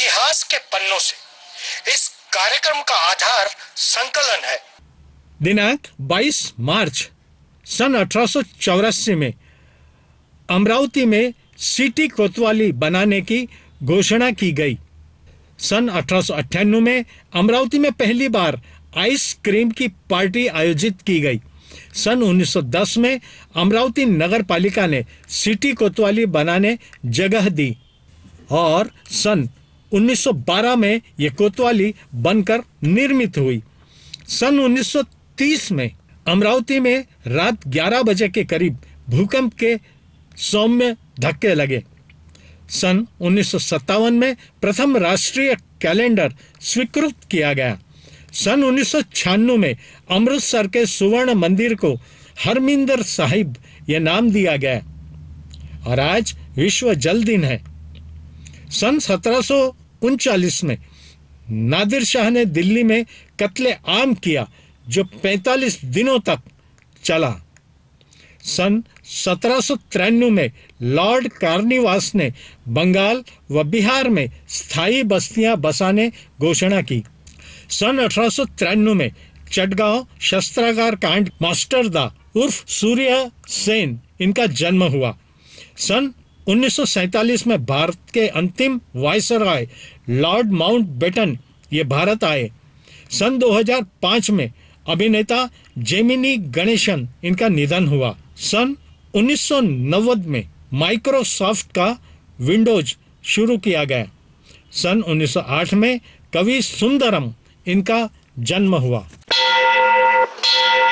इतिहास के पन्नों से इस कार्यक्रम का आधार संकलन है दिनांक 22 मार्च सन अठारह में अमरावती में सिटी कोतवाली बनाने की घोषणा की गई सन अठारह में अमरावती में पहली बार आइसक्रीम की पार्टी आयोजित की गई सन 1910 में अमरावती नगर पालिका ने सिटी कोतवाली बनाने जगह दी और सन 1912 में ये कोतवाली बनकर निर्मित हुई सन 1930 में अमरावती में रात 11 बजे के करीब भूकंप के सौम्य धक्के लगे सन उन्नीस में प्रथम राष्ट्रीय कैलेंडर स्वीकृत किया गया सन उन्नीस में अमृतसर के सुवर्ण मंदिर को हरमिंदर साहिब यह नाम दिया गया और आज विश्व जल दिन है सन सत्रह उनचालीस में नादिर शाह ने दिल्ली में कत्ले आम किया जो 45 दिनों तक चला सन सत्रह में लॉर्ड कार्निवास ने बंगाल व बिहार में स्थायी बस्तियां बसाने घोषणा की सन अठारह में चटगांव शस्त्रागार कांड मास्टर दा उर्फ सूर्य सेन इनका जन्म हुआ सन उन्नीस में भारत के अंतिम वायसराय लॉर्ड माउंट बेटन ये भारत आए सन 2005 में अभिनेता जेमिनी गणेशन इनका निधन हुआ सन 1990 में माइक्रोसॉफ्ट का विंडोज शुरू किया गया सन 1908 में कवि सुंदरम इनका जन्म हुआ